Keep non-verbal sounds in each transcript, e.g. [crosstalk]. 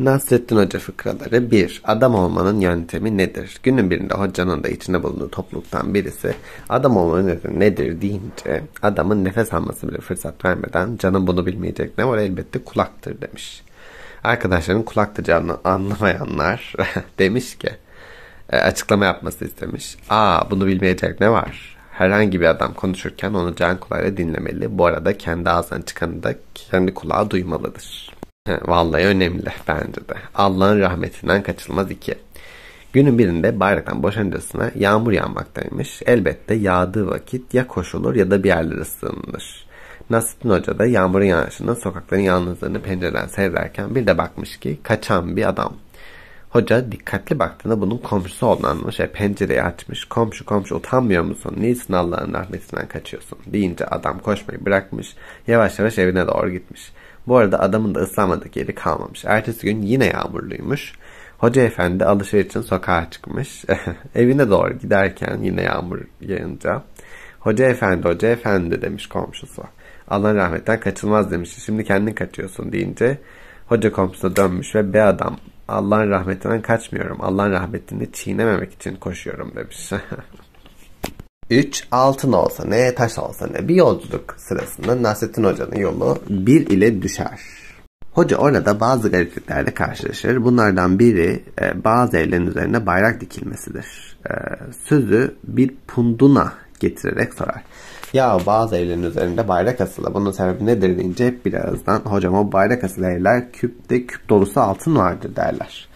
Nasrettin Hoca fıkraları 1. Adam olmanın yöntemi nedir? Günün birinde hocanın da içinde bulunduğu topluluktan birisi adam olmanın yöntemi nedir deyince adamın nefes alması bile fırsat vermeden canın bunu bilmeyecek ne var elbette kulaktır demiş. Arkadaşların kulak canını anlamayanlar [laughs] demiş ki e, açıklama yapması istemiş. Aa bunu bilmeyecek ne var? Herhangi bir adam konuşurken onu can kulağıyla dinlemeli. Bu arada kendi ağzından çıkanı da kendi kulağı duymalıdır. Vallahi önemli bence de. Allah'ın rahmetinden kaçılmaz iki. Günün birinde bayraktan boşancasına yağmur yağmaktaymış. Elbette yağdığı vakit ya koşulur ya da bir yerlere sığınılır. Nasrettin Hoca da yağmurun yağışında sokakların yalnızlığını pencereden seyrederken bir de bakmış ki kaçan bir adam. Hoca dikkatli baktığında bunun komşusu olanmış ve pencereyi açmış. Komşu komşu utanmıyor musun? Niçin Allah'ın rahmetinden kaçıyorsun? deyince adam koşmayı bırakmış. Yavaş yavaş evine doğru gitmiş.'' Bu arada adamın da ıslanmadık yeri kalmamış. Ertesi gün yine yağmurluymuş. Hoca efendi alışveriş için sokağa çıkmış. [laughs] Evine doğru giderken yine yağmur yağınca Hoca efendi, hoca efendi demiş komşusu. Allah rahmetten kaçılmaz demiş. Şimdi kendin kaçıyorsun deyince hoca komşusuna dönmüş ve be adam Allah'ın rahmetinden kaçmıyorum. Allah'ın rahmetini çiğnememek için koşuyorum demiş. [laughs] 3 altın olsa ne taş olsa ne bir yolculuk sırasında Nasrettin Hoca'nın yolu 1 ile düşer. Hoca orada bazı garipliklerle karşılaşır. Bunlardan biri e, bazı evlerin üzerine bayrak dikilmesidir. E, sözü bir punduna getirerek sorar. Ya bazı evlerin üzerinde bayrak asılı. Bunun sebebi nedir deyince hep birazdan hocam o bayrak asılı evler küpte küp dolusu altın vardır derler.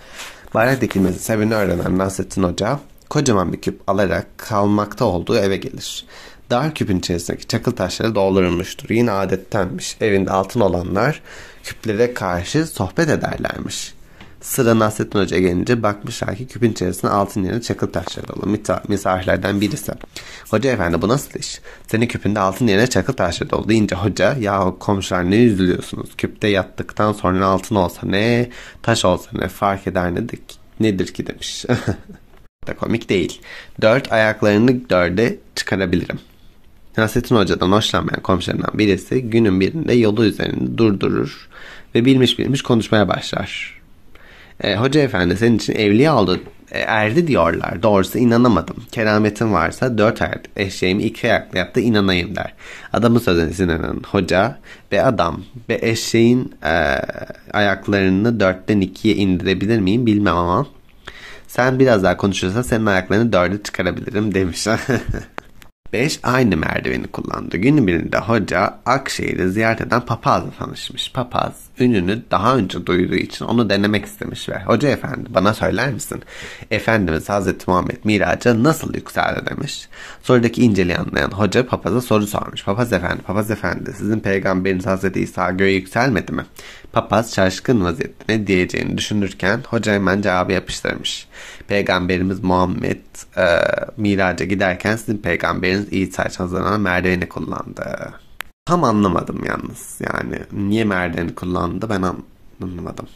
Bayrak dikilmesi sebebini öğrenen Nasrettin Hoca kocaman bir küp alarak kalmakta olduğu eve gelir. Dar küpün içerisindeki çakıl taşları doldurulmuştur. Yine adettenmiş. Evinde altın olanlar küplere karşı sohbet ederlermiş. Sıra Nasrettin Hoca gelince bakmışlar ki küpün içerisinde altın yerine çakıl taşları dolu. Misafirlerden birisi. Hoca efendi bu nasıl iş? Senin küpünde altın yerine çakıl taşları dolu deyince hoca ya komşular ne üzülüyorsunuz? Küpte yattıktan sonra altın olsa ne, taş olsa ne fark eder ne nedir ki demiş. [laughs] da komik değil. Dört ayaklarını dörde çıkarabilirim. Nasrettin Hoca'dan hoşlanmayan komşularından birisi günün birinde yolu üzerinde durdurur ve bilmiş bilmiş konuşmaya başlar. E, Hoca efendi senin için evliya aldı. e, erdi diyorlar. Doğrusu inanamadım. Kerametin varsa dört ayak eşeğimi iki ayakla yaptı inanayım der. Adamın sözüne inanan hoca ve adam ve eşeğin e, ayaklarını dörtten ikiye indirebilir miyim bilmem ama sen biraz daha konuşursan senin ayaklarını dörde çıkarabilirim demiş. [laughs] 5 aynı merdiveni kullandı. Günün hoca Akşehir'i ziyaret eden papazla tanışmış. Papaz ününü daha önce duyduğu için onu denemek istemiş ve hoca efendi bana söyler misin? Efendimiz Hazreti Muhammed miraca nasıl yükseldi demiş. Sorudaki inceliği anlayan hoca papaza soru sormuş. Papaz efendi, papaz efendi sizin peygamberiniz Hazreti İsa göğe yükselmedi mi? Papaz şaşkın vaziyette ne diyeceğini düşünürken hoca hemen cevabı yapıştırmış. Peygamberimiz Muhammed e, miraca giderken sizin peygamberiniz İsa hazırlanan merdiveni kullandı. Tam anlamadım yalnız yani niye merdiveni kullandı ben anlamadım.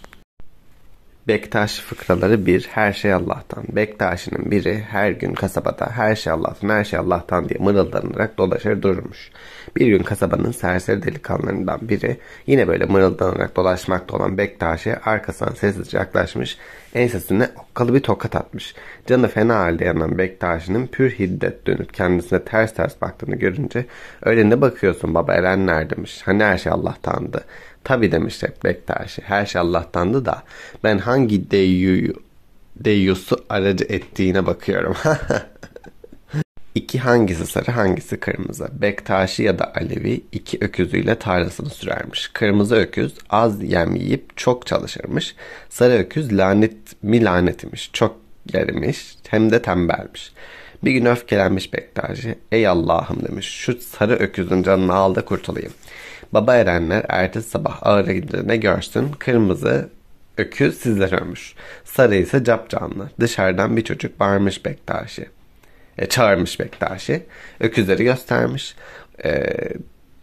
Bektaş fıkraları bir, her şey Allah'tan. Bektaşının biri her gün kasabada her şey Allah'tan, her şey Allah'tan diye mırıldanarak dolaşır durmuş. Bir gün kasabanın serseri delikanlılarından biri yine böyle mırıldanarak dolaşmakta olan Bektaş'a arkasından sessizce yaklaşmış, ensesine okkalı bir tokat atmış. Canı fena halde yanan Bektaş'ının pür hiddet dönüp kendisine ters ters baktığını görünce öyle ne bakıyorsun baba Eren neredemiş? Hani her şey Allah'tandı. Tabi demiş hep Bektaşi. Her şey Allah'tandı da ben hangi deyyuyu, deyyusu aracı ettiğine bakıyorum. [laughs] İki hangisi sarı hangisi kırmızı. Bektaşi ya da Alevi iki öküzüyle tarlasını sürermiş. Kırmızı öküz az yem yiyip çok çalışırmış. Sarı öküz lanet mi lanet Çok gerimiş hem de tembelmiş. Bir gün öfkelenmiş Bektaşi. Ey Allah'ım demiş şu sarı öküzün canını al da kurtulayım.'' Baba erenler ertesi sabah ağıra gidilene görsün kırmızı öküz sizler ölmüş. Sarı ise cap canlı. Dışarıdan bir çocuk bağırmış Bektaşi. E, çağırmış Bektaşi. Öküzleri göstermiş. E,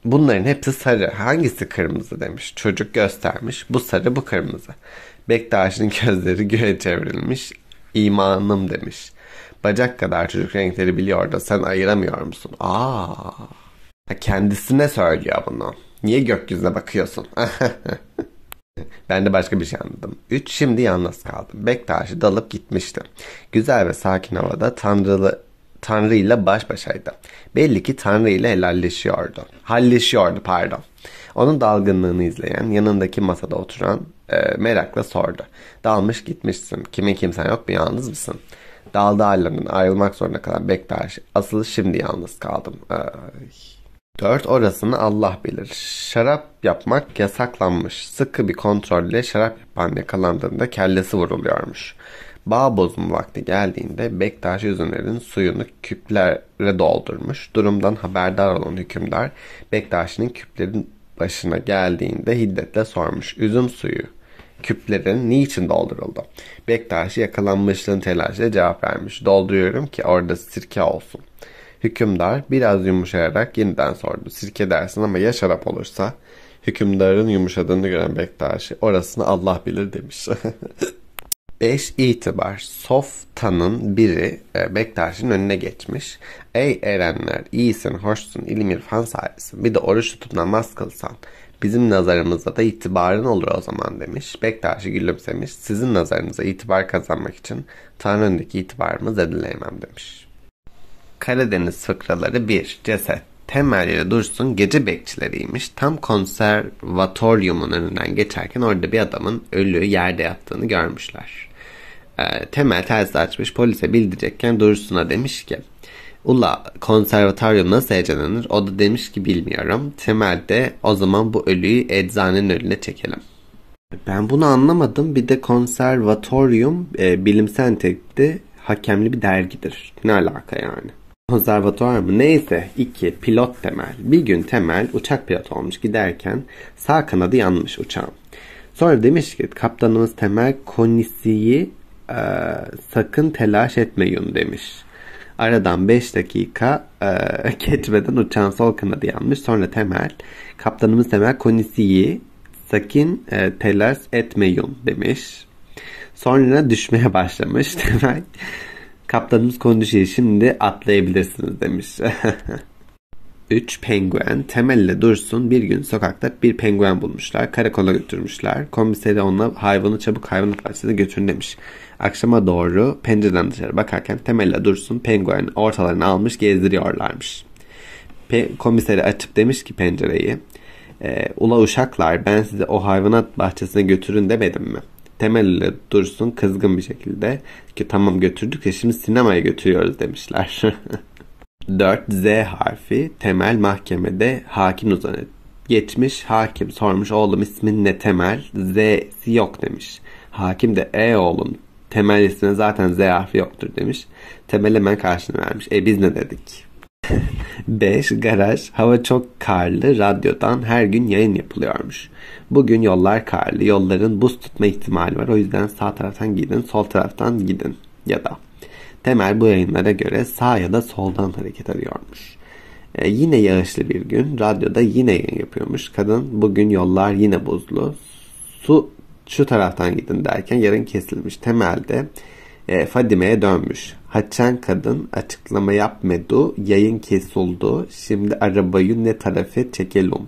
bunların hepsi sarı. Hangisi kırmızı demiş. Çocuk göstermiş. Bu sarı bu kırmızı. Bektaş'ın [laughs] gözleri göğe çevrilmiş. İmanım demiş. Bacak kadar çocuk renkleri biliyor da sen ayıramıyor musun? Aa. Kendisine söylüyor bunu. Niye gökyüzüne bakıyorsun? [laughs] ben de başka bir şey anladım. Üç şimdi yalnız kaldım. Bektaş'ı dalıp gitmişti. Güzel ve sakin havada tanrılı Tanrı ile baş başaydı. Belli ki Tanrı ile helalleşiyordu. Halleşiyordu pardon. Onun dalgınlığını izleyen yanındaki masada oturan e, merakla sordu. Dalmış gitmişsin. Kimin kimsen yok mu yalnız mısın? Daldı ailemden ayrılmak zorunda kalan Bektaş. Asıl şimdi yalnız kaldım. Ay. 4. Orasını Allah bilir. Şarap yapmak yasaklanmış. Sıkı bir kontrolle şarap yapan yakalandığında kellesi vuruluyormuş. Bağ bozumu vakti geldiğinde Bektaş üzümlerin suyunu küplere doldurmuş. Durumdan haberdar olan hükümdar Bektaş'ın küplerin başına geldiğinde hiddetle sormuş. Üzüm suyu küplerin niçin dolduruldu? Bektaş yakalanmışlığın telaşıyla cevap vermiş. Dolduruyorum ki orada sirke olsun.'' Hükümdar biraz yumuşayarak yeniden sordu. Sirke dersin ama ya şarap olursa? Hükümdarın yumuşadığını gören Bektaşi orasını Allah bilir demiş. 5 [laughs] itibar Softan'ın biri e, Bektaş'ın önüne geçmiş. Ey erenler iyisin, hoşsun, ilim irfan sahibisin. Bir de oruç tutup namaz kılsan. Bizim nazarımızda da itibarın olur o zaman demiş. Bektaş'ı gülümsemiş. Sizin nazarınıza itibar kazanmak için Tanrı önündeki itibarımı zedeleyemem demiş. Karadeniz fıkraları 1. Ceset temeliyle dursun gece bekçileriymiş. Tam konservatoryumun önünden geçerken orada bir adamın ölü yerde yattığını görmüşler. E, temel ters açmış polise bildirecekken Dursun'a demiş ki Ula konservatoryum nasıl heyecanlanır? O da demiş ki bilmiyorum. Temel de o zaman bu ölüyü eczanenin önüne çekelim. Ben bunu anlamadım. Bir de konservatoryum e, bilimsel entelikli hakemli bir dergidir. Ne alaka yani? konservatuar mı neyse iki pilot Temel bir gün Temel uçak pilotu olmuş giderken sağ kanadı yanmış uçağın. Sonra demiş ki kaptanımız Temel konisiyi e, sakın telaş etmeyin demiş. Aradan 5 dakika e, [laughs] geçmeden uçağın sol kanadı yanmış. Sonra Temel kaptanımız Temel konisiyi sakın e, telaş etmeyin demiş. Sonra düşmeye başlamış [laughs] Temel. Kaptanımız konuşuyor şimdi atlayabilirsiniz demiş. 3. [laughs] Penguen Temel'le Dursun bir gün sokakta bir penguen bulmuşlar. Karakola götürmüşler. Komiseri onunla hayvanı çabuk hayvanat bahçesine götürün demiş. Akşama doğru pencereden dışarı bakarken Temel'le Dursun penguen ortalarını almış gezdiriyorlarmış. Pe komiseri açıp demiş ki pencereyi. E, Ula uşaklar ben sizi o hayvanat bahçesine götürün demedim mi?'' Temel Dursun kızgın bir şekilde ki tamam götürdük ya şimdi sinemaya götürüyoruz demişler. 4. [laughs] Z harfi temel mahkemede hakim uzanet. Geçmiş hakim sormuş oğlum ismin ne temel? Z yok demiş. Hakim de e oğlum temel ismine zaten Z harfi yoktur demiş. Temel hemen karşını vermiş. E biz ne dedik? 5. [laughs] Garaj, hava çok karlı, radyodan her gün yayın yapılıyormuş. Bugün yollar karlı, yolların buz tutma ihtimali var. O yüzden sağ taraftan gidin, sol taraftan gidin. Ya da Temel bu yayınlara göre sağ ya da soldan hareket ediyormuş Ee, yine yağışlı bir gün, radyoda yine yayın yapıyormuş. Kadın bugün yollar yine buzlu, su şu taraftan gidin derken yarın kesilmiş. Temelde e, Fadime'ye dönmüş. Haçan kadın açıklama yapmadı. Yayın kesildi. Şimdi arabayı ne tarafa çekelim?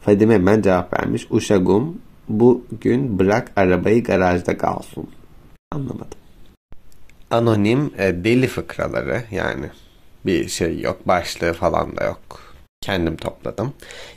Fadime hemen cevap vermiş. Uşagum bugün bırak arabayı garajda kalsın. Anlamadım. Anonim e, deli fıkraları yani bir şey yok başlığı falan da yok kendim topladım.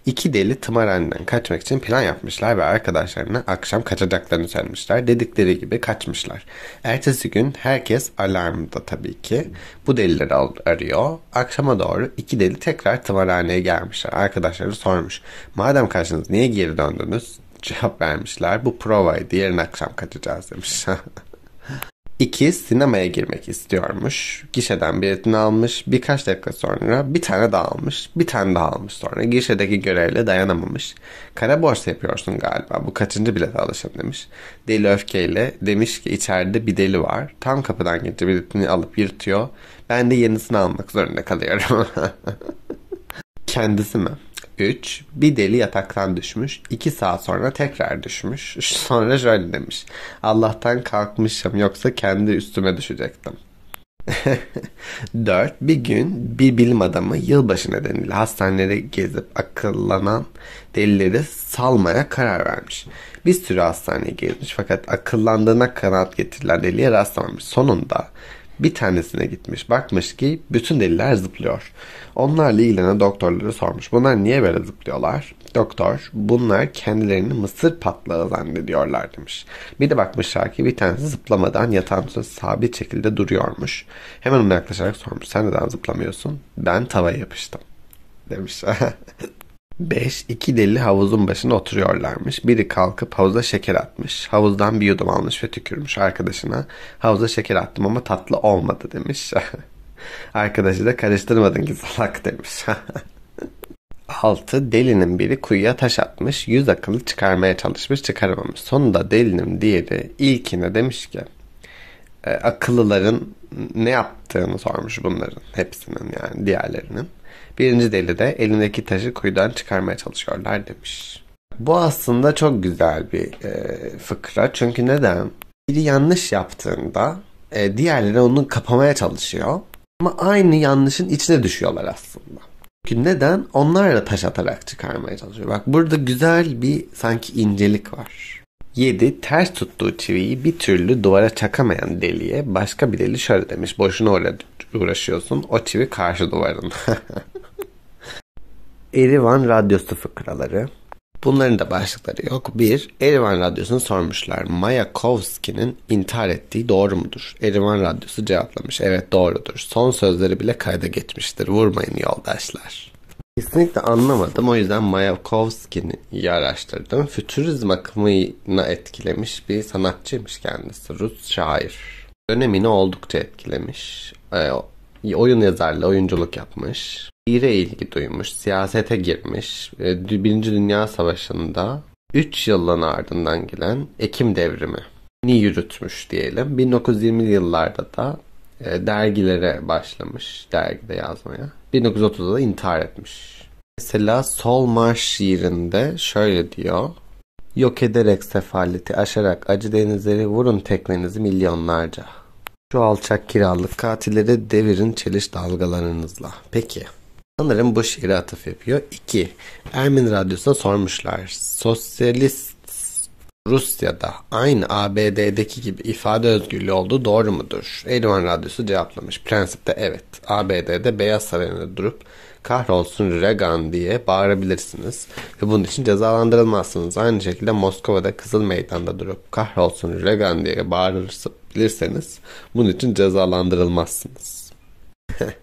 İki deli tımarhaneden kaçmak için plan yapmışlar ve arkadaşlarına akşam kaçacaklarını söylemişler. Dedikleri gibi kaçmışlar. Ertesi gün herkes alarmda tabii ki. Bu delileri arıyor. Akşama doğru iki deli tekrar tımarhaneye gelmişler. Arkadaşları sormuş. Madem kaçtınız niye geri döndünüz? Cevap vermişler. Bu provaydı yarın akşam kaçacağız demiş. [laughs] 2 sinemaya girmek istiyormuş. Gişeden biletini almış. Birkaç dakika sonra bir tane daha almış. Bir tane daha almış sonra. Gişedeki görevle dayanamamış. Kara borsa yapıyorsun galiba. Bu kaçıncı bilet alışım demiş. Deli öfkeyle demiş ki içeride bir deli var. Tam kapıdan gitti biletini alıp yırtıyor. Ben de yenisini almak zorunda kalıyorum. [laughs] Kendisi mi? 3. Bir deli yataktan düşmüş. 2 saat sonra tekrar düşmüş. [laughs] Sonra şöyle demiş. Allah'tan kalkmışım yoksa kendi üstüme düşecektim. 4. [laughs] Bir gün bir bilim adamı yılbaşı nedeniyle hastanelere gezip akıllanan delileri salmaya karar vermiş. Bir sürü hastaneye gezmiş fakat akıllandığına kanaat getirilen deliye rastlamamış. Sonunda bir tanesine gitmiş. Bakmış ki bütün deliler zıplıyor. Onlarla ilgilenen doktorları sormuş. Bunlar niye böyle zıplıyorlar? Doktor bunlar kendilerini mısır patlağı zannediyorlar demiş. Bir de bakmışlar ki bir tanesi zıplamadan yatağın üstünde sabit şekilde duruyormuş. Hemen ona yaklaşarak sormuş. Sen neden zıplamıyorsun? Ben tava yapıştım demiş. [laughs] Beş, iki deli havuzun başına oturuyorlarmış. Biri kalkıp havuza şeker atmış. Havuzdan bir yudum almış ve tükürmüş arkadaşına. Havuza şeker attım ama tatlı olmadı demiş. [laughs] Arkadaşı da karıştırmadın ki salak demiş. 6. [laughs] Delinin biri kuyuya taş atmış, yüz akıllı çıkarmaya çalışmış, çıkaramamış. Sonunda delinin diğeri ilkine demiş ki, e, akıllıların ne yaptığını sormuş bunların hepsinin yani diğerlerinin. Birinci deli de elindeki taşı kuyudan çıkarmaya çalışıyorlar demiş. Bu aslında çok güzel bir e, fıkra. Çünkü neden? Biri yanlış yaptığında e, diğerleri onu kapamaya çalışıyor. Ama aynı yanlışın içine düşüyorlar aslında. Çünkü neden? Onlar da taş atarak çıkarmaya çalışıyor. Bak burada güzel bir sanki incelik var. 7. Ters tuttuğu çiviyi bir türlü duvara çakamayan deliye başka bir deli şöyle demiş. Boşuna uğraşıyorsun. O çivi karşı duvarın. [laughs] Erivan Radyosu fıkraları. Bunların da başlıkları yok. Bir Erivan Radyosu'nu sormuşlar. Mayakovski'nin intihar ettiği doğru mudur? Erivan Radyosu cevaplamış. Evet doğrudur. Son sözleri bile kayda geçmiştir. Vurmayın yoldaşlar. Kesinlikle anlamadım. O yüzden Mayakovski'yi araştırdım. Fütürizm akımına etkilemiş bir sanatçıymış kendisi. Rus şair. Dönemini oldukça etkilemiş. Ee, oyun yazarlı oyunculuk yapmış. İre ilgi duymuş, siyasete girmiş. Birinci Dünya Savaşı'nda 3 yılın ardından gelen Ekim devrimi ni yürütmüş diyelim. 1920'li yıllarda da e, dergilere başlamış, dergide yazmaya. 1930'da da intihar etmiş. Mesela Sol Marş şiirinde şöyle diyor. Yok ederek sefaleti aşarak acı denizleri vurun teknenizi milyonlarca. Şu alçak kiralık katilleri devirin çeliş dalgalarınızla. Peki. Sanırım bu şiire atıf yapıyor. 2. Ermin Radyosu'na sormuşlar. Sosyalist Rusya'da aynı ABD'deki gibi ifade özgürlüğü olduğu doğru mudur? Elvan Radyosu cevaplamış. Prensipte evet. ABD'de Beyaz Sarayı'nda durup kahrolsun Reagan diye bağırabilirsiniz ve bunun için cezalandırılmazsınız. Aynı şekilde Moskova'da Kızıl Meydan'da durup kahrolsun Reagan diye bağırırsınız bilirseniz bunun için cezalandırılmazsınız. [laughs]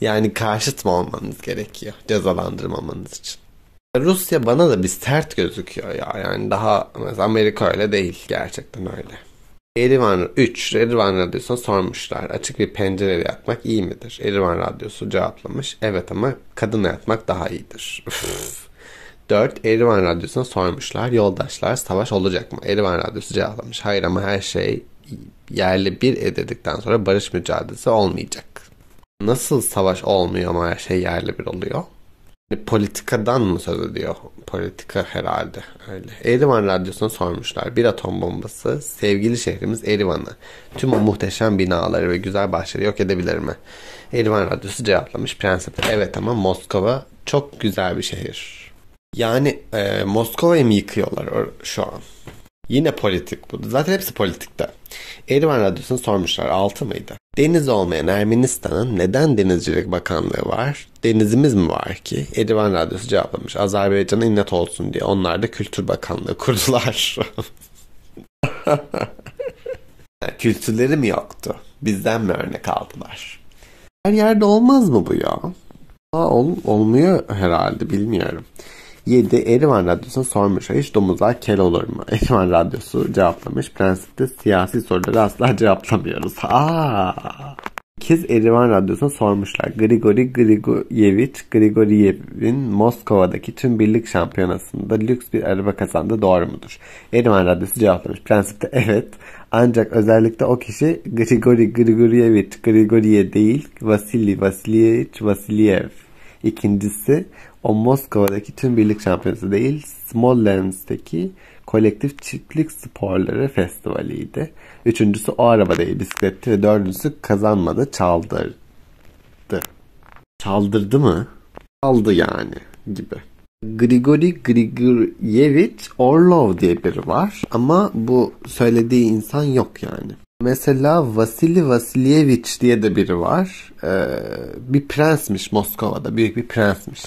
yani karşıt mı olmanız gerekiyor cezalandırmamanız için. Rusya bana da bir sert gözüküyor ya. Yani daha mesela Amerika öyle değil. Gerçekten öyle. Erivan 3 Erivan Radyosu'na sormuşlar. Açık bir pencereli yatmak iyi midir? Erivan Radyosu cevaplamış. Evet ama kadınla yatmak daha iyidir. 4. Erivan Radyosu'na sormuşlar. Yoldaşlar savaş olacak mı? Erivan Radyosu cevaplamış. Hayır ama her şey yerli bir edildikten sonra barış mücadelesi olmayacak. Nasıl savaş olmuyor ama her şey yerli bir oluyor? Hani politikadan mı söz ediyor? Politika herhalde. Öyle. Erivan Radyosu'na sormuşlar. Bir atom bombası sevgili şehrimiz Erivan'ı, tüm o muhteşem binaları ve güzel bahçeleri yok edebilir mi? Erivan Radyosu cevaplamış. Prensip evet ama Moskova çok güzel bir şehir. Yani e, Moskova'yı mı yıkıyorlar şu an? Yine politik bu. Zaten hepsi politikte. Erivan Radyosu'na sormuşlar 6 mıydı? Deniz olmayan Ermenistan'ın neden Denizcilik Bakanlığı var? Denizimiz mi var ki? Erivan Radyosu cevaplamış. Azerbaycan'a inlet olsun diye. Onlar da Kültür Bakanlığı kurdular. [laughs] Kültürleri mi yoktu? Bizden mi örnek aldılar? Her yerde olmaz mı bu ya? Aa, ol, olmuyor herhalde bilmiyorum. 7. Erivan Radyosu'na sormuş. Hiç domuzlar kel olur mu? [laughs] Erivan Radyosu cevaplamış. Prensipte siyasi soruları asla cevaplamıyoruz. [laughs] Aa! Kez Erivan Radyosu'na sormuşlar. Grigori Grigoryevic Grigoriyev'in Moskova'daki tüm birlik şampiyonasında lüks bir araba kazandı doğru mudur? Erivan Radyosu cevaplamış. Prensipte [laughs] evet. Ancak özellikle o kişi Grigori Grigoryevic Grigoriye değil Vasili Vasiliyevic Vasilyev. İkincisi o Moskova'daki tüm birlik şampiyonası değil Smolensk'teki kolektif çiftlik sporları festivaliydi. Üçüncüsü o araba bisikletti ve dördüncüsü kazanmadı çaldırdı. Çaldırdı mı? Çaldı yani gibi. Grigori Grigoryevich Orlov diye biri var ama bu söylediği insan yok yani. Mesela Vasili Vasilievich diye de biri var. Ee, bir prensmiş Moskova'da. Büyük bir prensmiş.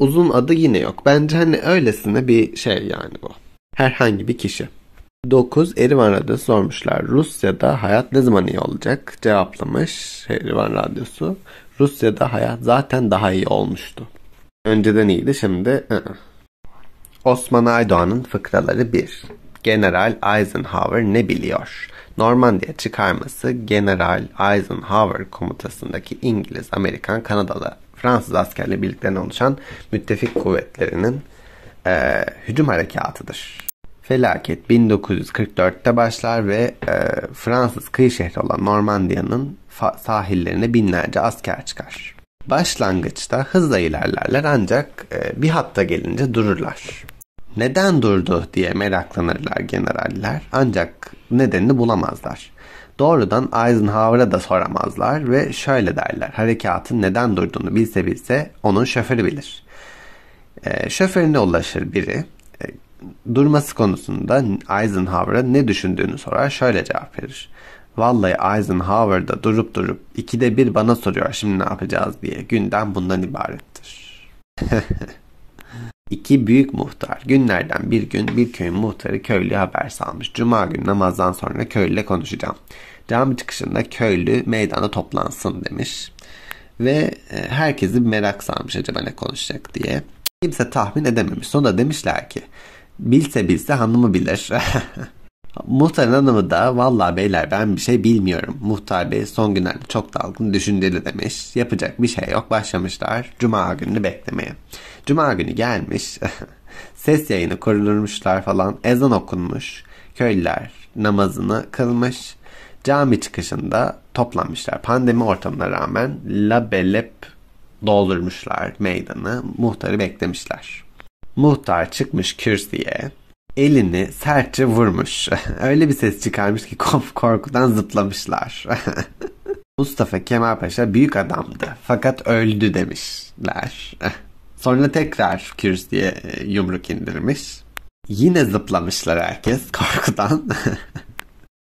Uzun adı yine yok. Bence hani öylesine bir şey yani bu. Herhangi bir kişi. 9. Erivan Radyo sormuşlar. Rusya'da hayat ne zaman iyi olacak? Cevaplamış Erivan Radyosu. Rusya'da hayat zaten daha iyi olmuştu. Önceden iyiydi şimdi. Hı. I-ı. Osman Aydoğan'ın fıkraları 1. General Eisenhower ne biliyor? Normandiya çıkarması General Eisenhower komutasındaki İngiliz, Amerikan, Kanadalı Fransız askerli birliklerine oluşan müttefik kuvvetlerinin e, hücum harekatıdır. Felaket 1944'te başlar ve e, Fransız kıyı şehri olan Normandiya'nın sahillerine binlerce asker çıkar. Başlangıçta hızla ilerlerler ancak e, bir hatta gelince dururlar. Neden durdu diye meraklanırlar generaller ancak nedenini bulamazlar. Doğrudan Eisenhower'a da soramazlar ve şöyle derler. Harekatın neden durduğunu bilse bilse onun şoförü bilir. E, şoförüne ulaşır biri. E, durması konusunda Eisenhower'a ne düşündüğünü sorar. Şöyle cevap verir. Vallahi Eisenhower'da durup durup ikide bir bana soruyor şimdi ne yapacağız diye. Günden bundan ibarettir. [laughs] İki büyük muhtar. Günlerden bir gün bir köyün muhtarı köylü haber salmış. Cuma günü namazdan sonra köylüyle konuşacağım. Cami çıkışında köylü meydana toplansın demiş. Ve e, herkesi merak salmış acaba ne konuşacak diye. Kimse tahmin edememiş. Sonra demişler ki bilse bilse hanımı bilir. [laughs] Muhtarın Hanım'ı da valla beyler ben bir şey bilmiyorum. Muhtar Bey son günlerde çok dalgın düşünceli demiş. Yapacak bir şey yok başlamışlar. Cuma gününü beklemeye. Cuma günü gelmiş. [laughs] Ses yayını kurulmuşlar falan. Ezan okunmuş. Köylüler namazını kılmış. Cami çıkışında toplanmışlar. Pandemi ortamına rağmen labelep doldurmuşlar meydanı. Muhtarı beklemişler. Muhtar çıkmış kürsüye elini sertçe vurmuş. [laughs] Öyle bir ses çıkarmış ki korkudan zıplamışlar. [laughs] Mustafa Kemal Paşa büyük adamdı fakat öldü demişler. [laughs] Sonra tekrar kürs e, yumruk indirmiş. Yine zıplamışlar herkes korkudan.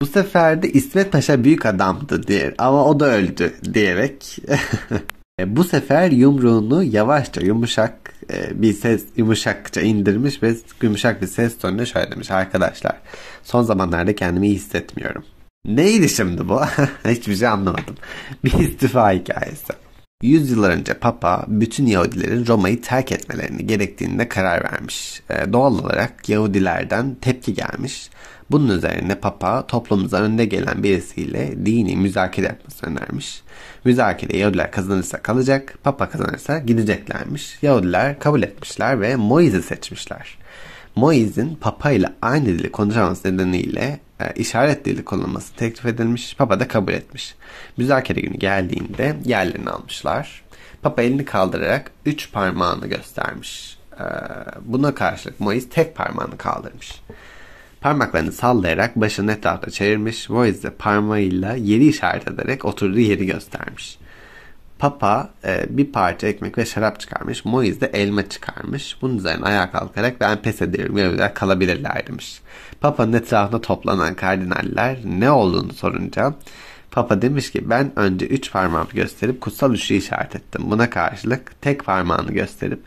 Bu sefer de İsmet Paşa büyük adamdı diye ama o da öldü diyerek e, bu sefer yumruğunu yavaşça yumuşak e, bir ses yumuşakça indirmiş ve yumuşak bir ses tonuyla şöyle demiş. Arkadaşlar son zamanlarda kendimi iyi hissetmiyorum. Neydi şimdi bu? [laughs] Hiçbir şey anlamadım. Bir istifa hikayesi. Yüzyıllar önce Papa bütün Yahudilerin Roma'yı terk etmelerini gerektiğinde karar vermiş. E, doğal olarak Yahudilerden tepki gelmiş. Bunun üzerine Papa toplumumuzdan önde gelen birisiyle dini müzakere yapmasını önermiş. Müzakere Yahudiler kazanırsa kalacak, Papa kazanırsa gideceklermiş. Yahudiler kabul etmişler ve Moiz'i seçmişler. Moiz'in Papa ile aynı dili konuşaması nedeniyle e, işaret dili kullanması teklif edilmiş. Papa da kabul etmiş. Müzakere günü geldiğinde yerlerini almışlar. Papa elini kaldırarak üç parmağını göstermiş. E, buna karşılık Moiz tek parmağını kaldırmış. Parmaklarını sallayarak başını etrafta çevirmiş. Moiz de parmağıyla yeri işaret ederek oturduğu yeri göstermiş. Papa e, bir parça ekmek ve şarap çıkarmış. Moiz de elma çıkarmış. Bunun üzerine ayağa kalkarak ben pes ederim görevler kalabilirler demiş. Papa'nın etrafında toplanan kardinaller ne olduğunu sorunca Papa demiş ki ben önce üç parmağımı gösterip kutsal üçlü işaret ettim. Buna karşılık tek parmağını gösterip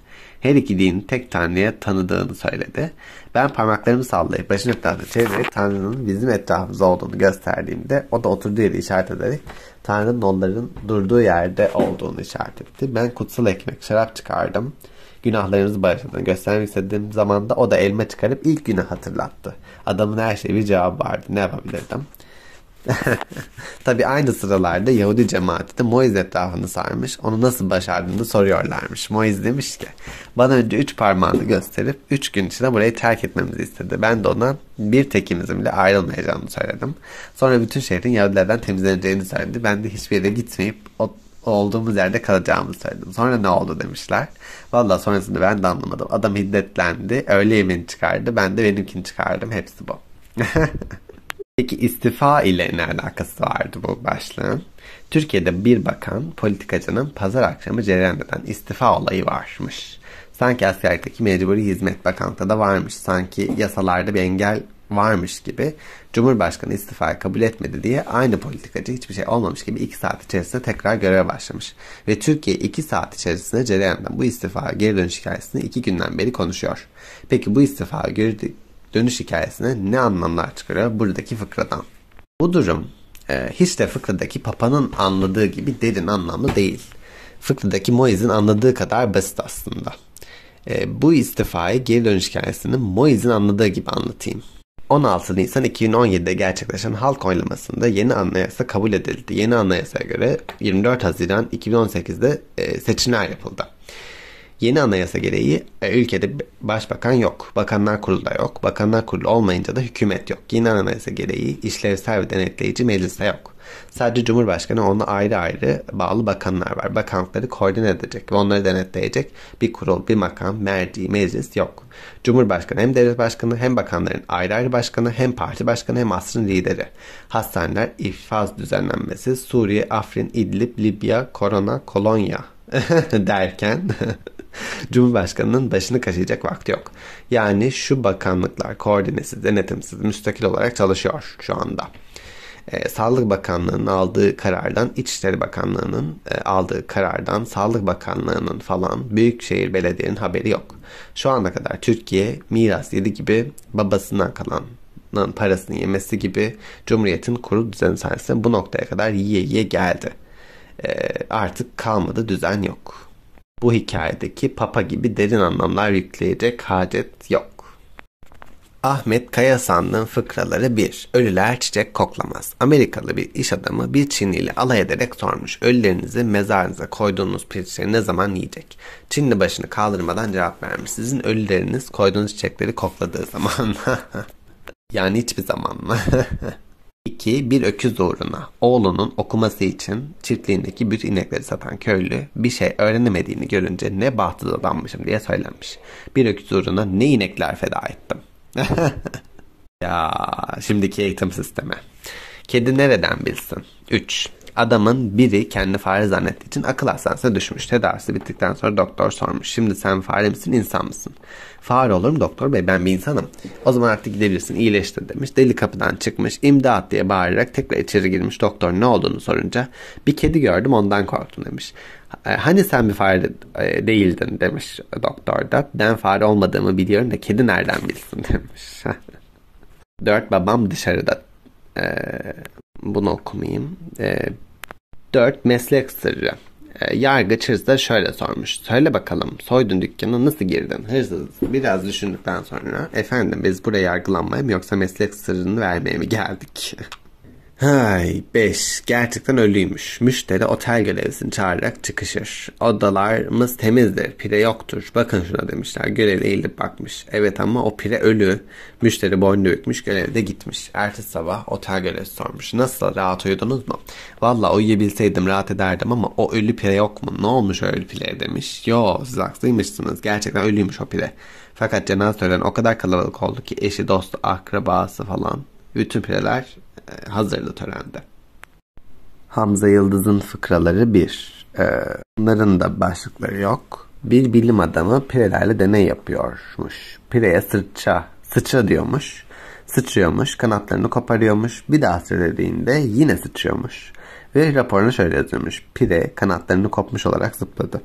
her iki dini tek Tanrı'ya tanıdığını söyledi. Ben parmaklarımı sallayıp başını etrafta çevirerek Tanrı'nın bizim etrafımızda olduğunu gösterdiğimde o da oturduğu yeri işaret ederek Tanrı'nın onların durduğu yerde olduğunu işaret etti. Ben kutsal ekmek, şarap çıkardım. Günahlarınızı bağışladığını göstermek istediğim zaman da o da elma çıkarıp ilk günü hatırlattı. Adamın her şeyi bir cevabı vardı. Ne yapabilirdim? Tabi aynı sıralarda Yahudi cemaati de Moiz etrafını sarmış. Onu nasıl başardığını soruyorlarmış. Moiz demiş ki bana önce üç parmağını gösterip üç gün içinde burayı terk etmemizi istedi. Ben de ona bir tekimizimle bile ayrılmayacağını söyledim. Sonra bütün şehrin Yahudilerden temizleneceğini söyledi. Ben de hiçbir yere gitmeyip o olduğumuz yerde kalacağımı söyledim. Sonra ne oldu demişler. Valla sonrasında ben de anlamadım. Adam hiddetlendi. Öğle yemeğini çıkardı. Ben de benimkini çıkardım. Hepsi bu. [laughs] Peki istifa ile ne alakası vardı bu başlığın? Türkiye'de bir bakan politikacının pazar akşamı cereyan eden istifa olayı varmış. Sanki askerlikteki mecburi hizmet bakanlığı da varmış. Sanki yasalarda bir engel varmış gibi Cumhurbaşkanı istifayı kabul etmedi diye aynı politikacı hiçbir şey olmamış gibi 2 saat içerisinde tekrar göreve başlamış. Ve Türkiye 2 saat içerisinde cereyandan bu istifa geri dönüş hikayesini 2 günden beri konuşuyor. Peki bu istifa geri dönüş hikayesine ne anlamlar çıkarıyor buradaki fıkradan. Bu durum e, hiç de fıkradaki papanın anladığı gibi derin anlamlı değil. Fıkradaki Moiz'in anladığı kadar basit aslında. E, bu istifayı geri dönüş hikayesini Moiz'in anladığı gibi anlatayım. 16 Nisan 2017'de gerçekleşen halk oylamasında yeni anayasa kabul edildi. Yeni anayasaya göre 24 Haziran 2018'de e, seçimler yapıldı. Yeni anayasa gereği e, ülkede başbakan yok. Bakanlar kurulu da yok. Bakanlar kurulu olmayınca da hükümet yok. Yeni anayasa gereği işlevsel ve denetleyici mecliste yok. Sadece Cumhurbaşkanı ona ayrı ayrı bağlı bakanlar var. Bakanlıkları koordine edecek ve onları denetleyecek bir kurul, bir makam, merci, meclis yok. Cumhurbaşkanı hem devlet başkanı hem bakanların ayrı ayrı başkanı hem parti başkanı hem asrın lideri. Hastaneler, ifaz düzenlenmesi, Suriye, Afrin, İdlib, Libya, Korona, Kolonya [laughs] derken [laughs] [laughs] Cumhurbaşkanının başını kaşıyacak vakti yok. Yani şu bakanlıklar koordinesiz, denetimsiz, müstakil olarak çalışıyor şu anda. E, Sağlık Bakanlığı'nın aldığı karardan, İçişleri Bakanlığı'nın e, aldığı karardan, Sağlık Bakanlığı'nın falan Büyükşehir Belediye'nin haberi yok. Şu ana kadar Türkiye miras yedi gibi babasından kalanın parasını yemesi gibi Cumhuriyet'in kurul düzeni sayesinde bu noktaya kadar yiye yiye geldi. E, artık kalmadı düzen yok bu hikayedeki papa gibi derin anlamlar yükleyecek hacet yok. Ahmet Kayasan'ın fıkraları 1. Ölüler çiçek koklamaz. Amerikalı bir iş adamı bir Çinli alay ederek sormuş. Ölülerinizi mezarınıza koyduğunuz pirinçleri ne zaman yiyecek? Çinli başını kaldırmadan cevap vermiş. Sizin ölüleriniz koyduğunuz çiçekleri kokladığı zaman. [laughs] yani hiçbir zaman mı? [laughs] İki Bir öküz uğruna oğlunun okuması için çiftliğindeki bütün inekleri satan köylü bir şey öğrenemediğini görünce ne bahtsız adammışım diye söylenmiş. Bir öküz uğruna ne inekler feda ettim. [laughs] ya şimdiki eğitim sistemi. Kedi nereden bilsin? 3 adamın biri kendi fare zannettiği için akıl hastanesine düşmüş. Tedavisi bittikten sonra doktor sormuş. Şimdi sen fare misin insan mısın? Fare olurum doktor bey ben bir insanım. O zaman artık gidebilirsin iyileşti demiş. Deli kapıdan çıkmış imdat diye bağırarak tekrar içeri girmiş. Doktor ne olduğunu sorunca bir kedi gördüm ondan korktum demiş. E, hani sen bir fare değildin demiş doktor da. Ben fare olmadığımı biliyorum da kedi nereden bilsin [laughs] demiş. Dört babam dışarıda. Ee, bunu okumayayım. Ee, 4. Meslek sırrı. E, yargıç hırsıza şöyle sormuş. Söyle bakalım soydun dükkanı nasıl girdin? Hırsız biraz düşündükten sonra efendim biz buraya yargılanmaya mı yoksa meslek sırrını vermeye mi geldik? [laughs] Hay beş Gerçekten ölüymüş. Müşteri otel görevlisini çağırarak çıkışır. Odalarımız temizdir. Pire yoktur. Bakın şuna demişler. Görevli eğilip bakmış. Evet ama o pire ölü. Müşteri boynunu bükmüş. Görevli de gitmiş. Ertesi sabah otel görevlisi sormuş. Nasıl rahat uyudunuz mu? Valla uyuyabilseydim rahat ederdim ama o ölü pire yok mu? Ne olmuş ölü pire demiş. Yo siz haklıymışsınız. Gerçekten ölüymüş o pire. Fakat cenaze töreni o kadar kalabalık oldu ki eşi, dostu, akrabası falan bütün pireler e, hazırlı törende. Hamza Yıldız'ın fıkraları bir. Ee, bunların da başlıkları yok. Bir bilim adamı pirelerle deney yapıyormuş. Pireye sırça, sıçra diyormuş. Sıçıyormuş, kanatlarını koparıyormuş. Bir daha söylediğinde yine sıçıyormuş. Ve raporunu şöyle yazıyormuş. Pire kanatlarını kopmuş olarak zıpladı.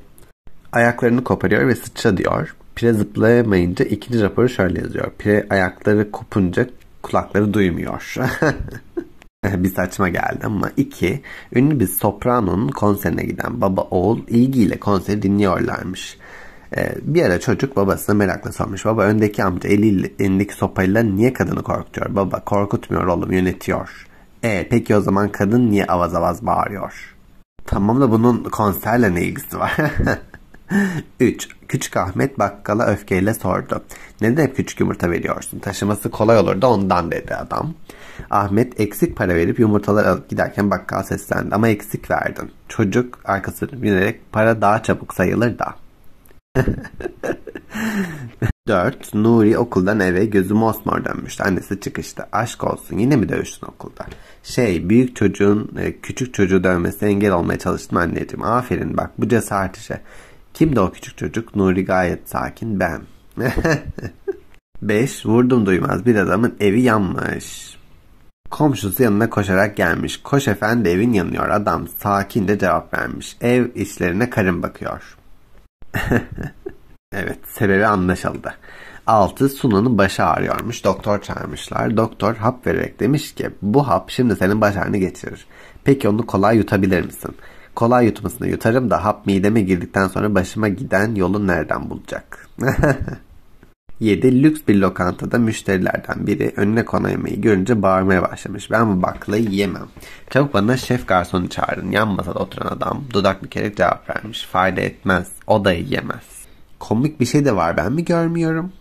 Ayaklarını koparıyor ve sıçra diyor. Pire zıplayamayınca ikinci raporu şöyle yazıyor. Pire ayakları kopunca kulakları duymuyor. [laughs] bir saçma geldi ama iki ünlü bir sopranonun konserine giden baba oğul ilgiyle konseri dinliyorlarmış. Ee, bir ara çocuk babasına merakla sormuş. Baba öndeki amca eli elindeki sopayla niye kadını korkutuyor? Baba korkutmuyor oğlum yönetiyor. E peki o zaman kadın niye avaz avaz bağırıyor? Tamam da bunun konserle ne ilgisi var? 3. [laughs] Küçük Ahmet bakkala öfkeyle sordu. Neden hep küçük yumurta veriyorsun? Taşıması kolay olur da ondan dedi adam. Ahmet eksik para verip yumurtalar alıp giderken bakkal seslendi ama eksik verdin. Çocuk arkasını dönerek para daha çabuk sayılır da. 4. [laughs] Nuri okuldan eve gözü mosmor dönmüştü. Annesi çıkışta. Aşk olsun yine mi dövüştün okulda? Şey büyük çocuğun e, küçük çocuğu dövmesine engel olmaya çalıştım anneciğim. Aferin bak bu cesaret işe. Kimdi o küçük çocuk? Nuri gayet sakin ben. 5. [laughs] Vurdum duymaz bir adamın evi yanmış. Komşusu yanına koşarak gelmiş. Koş efendi evin yanıyor. Adam sakin de cevap vermiş. Ev işlerine karın bakıyor. [laughs] evet sebebi anlaşıldı. 6. Sunan'ın başı ağrıyormuş. Doktor çağırmışlar. Doktor hap vererek demiş ki bu hap şimdi senin baş ağrını geçirir. Peki onu kolay yutabilir misin? Kolay yutmasına yutarım da hap mideme girdikten sonra başıma giden yolu nereden bulacak? 7. [laughs] Lüks bir lokantada müşterilerden biri önüne konu yemeği görünce bağırmaya başlamış. Ben bu baklayı yiyemem. Çabuk bana şef garsonu çağırın. Yan masada oturan adam dudak bir bükerek cevap vermiş. Fayda etmez. O da yiyemez. Komik bir şey de var ben mi görmüyorum?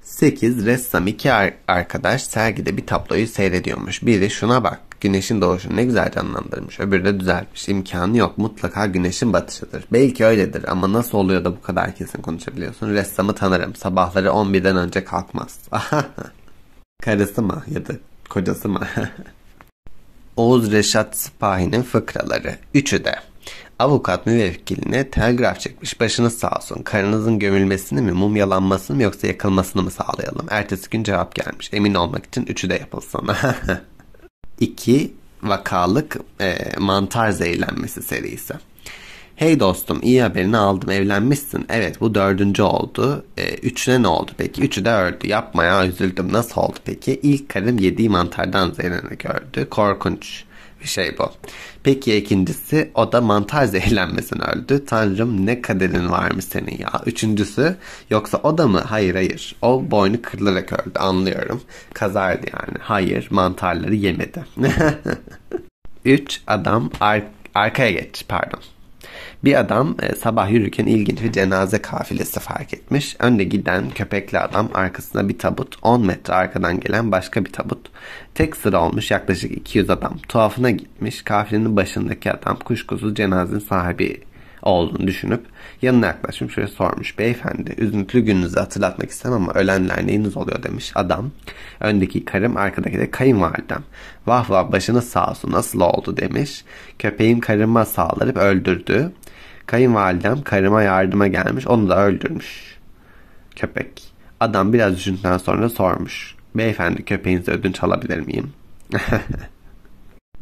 8. Ressam iki arkadaş sergide bir tabloyu seyrediyormuş. Biri şuna bak Güneşin doğuşunu ne güzel canlandırmış. Öbürü de düzeltmiş. İmkanı yok. Mutlaka güneşin batışıdır. Belki öyledir ama nasıl oluyor da bu kadar kesin konuşabiliyorsun? Ressamı tanırım. Sabahları 11'den önce kalkmaz. [laughs] Karısı mı ya da kocası mı? [laughs] Oğuz Reşat Sipahi'nin fıkraları. Üçü de. Avukat müvekkiline telgraf çekmiş. Başınız sağ olsun. Karınızın gömülmesini mi, mum yalanmasını mı yoksa yakılmasını mı sağlayalım? Ertesi gün cevap gelmiş. Emin olmak için üçü de yapılsın. [laughs] 2 vakalık e, mantar zehirlenmesi serisi. Hey dostum iyi haberini aldım evlenmişsin. Evet bu dördüncü oldu. E, üçüne ne oldu peki? Üçü de öldü. Yapmaya üzüldüm. Nasıl oldu peki? İlk karım yediği mantardan zehirlenerek öldü. Korkunç bir şey bu. Peki ikincisi o da mantar zehirlenmesine öldü. Tanrım ne kaderin var mı senin ya. Üçüncüsü yoksa o da mı? Hayır hayır. O boynu kırılarak öldü anlıyorum. Kazardı yani. Hayır mantarları yemedi. [laughs] Üç adam ar arkaya geç pardon. Bir adam e, sabah yürürken ilginç bir cenaze kafilesi fark etmiş. Önde giden köpekli adam arkasında bir tabut, 10 metre arkadan gelen başka bir tabut. Tek sıra olmuş yaklaşık 200 adam. Tuhafına gitmiş. Kafilenin başındaki adam kuşkusuz cenazenin sahibi olduğunu düşünüp yanına yaklaşmış şöyle sormuş. Beyefendi üzüntülü gününüzü hatırlatmak istemem ama ölenler neyiniz oluyor demiş adam. Öndeki karım arkadaki de kayınvalidem. Vah vah başınız sağ olsun nasıl oldu demiş. Köpeğim karıma sağlarıp öldürdü. Kayınvalidem karıma yardıma gelmiş. Onu da öldürmüş. Köpek. Adam biraz düşündükten sonra sormuş. Beyefendi köpeğinizi ödünç alabilir miyim?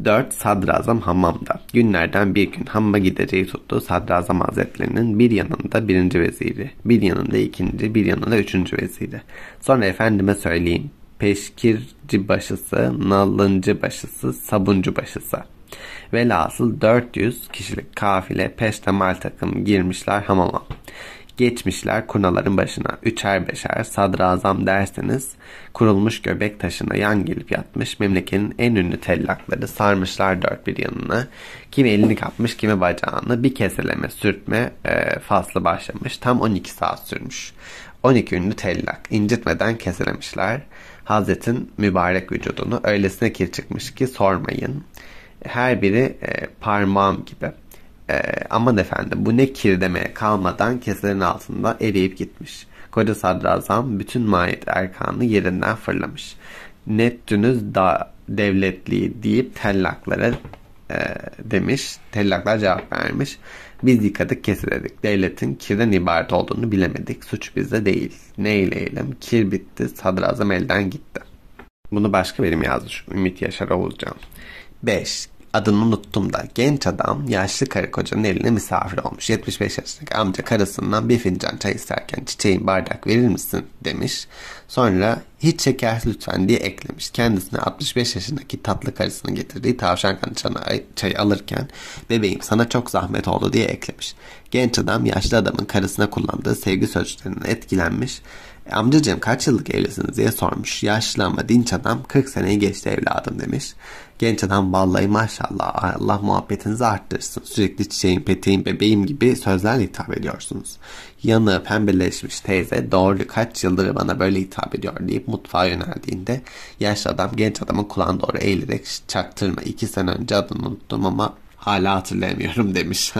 4. [laughs] Sadrazam hamamda. Günlerden bir gün hamma gideceği tuttu Sadrazam Hazretlerinin bir yanında birinci veziri, bir yanında ikinci, bir yanında üçüncü veziri. Sonra efendime söyleyin Peşkirci başısı, nalıncı başısı, sabuncu başısı. Velhasıl 400 kişilik kafile peştemal takım girmişler hamama. Geçmişler kurnaların başına üçer beşer sadrazam derseniz kurulmuş göbek taşına yan gelip yatmış memleketin en ünlü tellakları sarmışlar dört bir yanına. Kimi elini kapmış kimi bacağını bir keseleme sürtme e, faslı başlamış tam 12 saat sürmüş. 12 ünlü tellak incitmeden keselemişler. Hazretin mübarek vücudunu öylesine kir çıkmış ki sormayın her biri e, parmağım gibi. E, aman efendim bu ne kir demeye kalmadan keselerin altında eriyip gitmiş. Koca sadrazam bütün mahiyet erkanını yerinden fırlamış. Neptünüz da devletliği deyip tellaklara e, demiş. Tellaklar cevap vermiş. Biz yıkadık kesiledik. Devletin kirden ibaret olduğunu bilemedik. Suç bizde değil. Ne eyleyelim? Kir bitti. Sadrazam elden gitti. Bunu başka birim yazmış. Ümit Yaşar Oğuzcan. 5 adını unuttum da genç adam yaşlı karı kocanın eline misafir olmuş. 75 yaşındaki amca karısından bir fincan çay isterken çiçeğin bardak verir misin demiş. Sonra hiç şeker lütfen diye eklemiş. Kendisine 65 yaşındaki tatlı karısının getirdiği tavşan kanı çayı alırken bebeğim sana çok zahmet oldu diye eklemiş. Genç adam yaşlı adamın karısına kullandığı sevgi sözcüklerinden etkilenmiş. E, amcacığım kaç yıllık evlisiniz diye sormuş. Yaşlı ama dinç adam 40 seneyi geçti evladım demiş. Genç adam vallahi maşallah Allah muhabbetinizi arttırsın. Sürekli çiçeğim, peteğim, bebeğim gibi sözlerle hitap ediyorsunuz. Yanı pembeleşmiş teyze doğru kaç yıldır bana böyle hitap ediyor deyip mutfağa yöneldiğinde yaşlı adam genç adamın kulağına doğru eğilerek çaktırma. iki sene önce adını unuttum ama hala hatırlayamıyorum [laughs] demiş.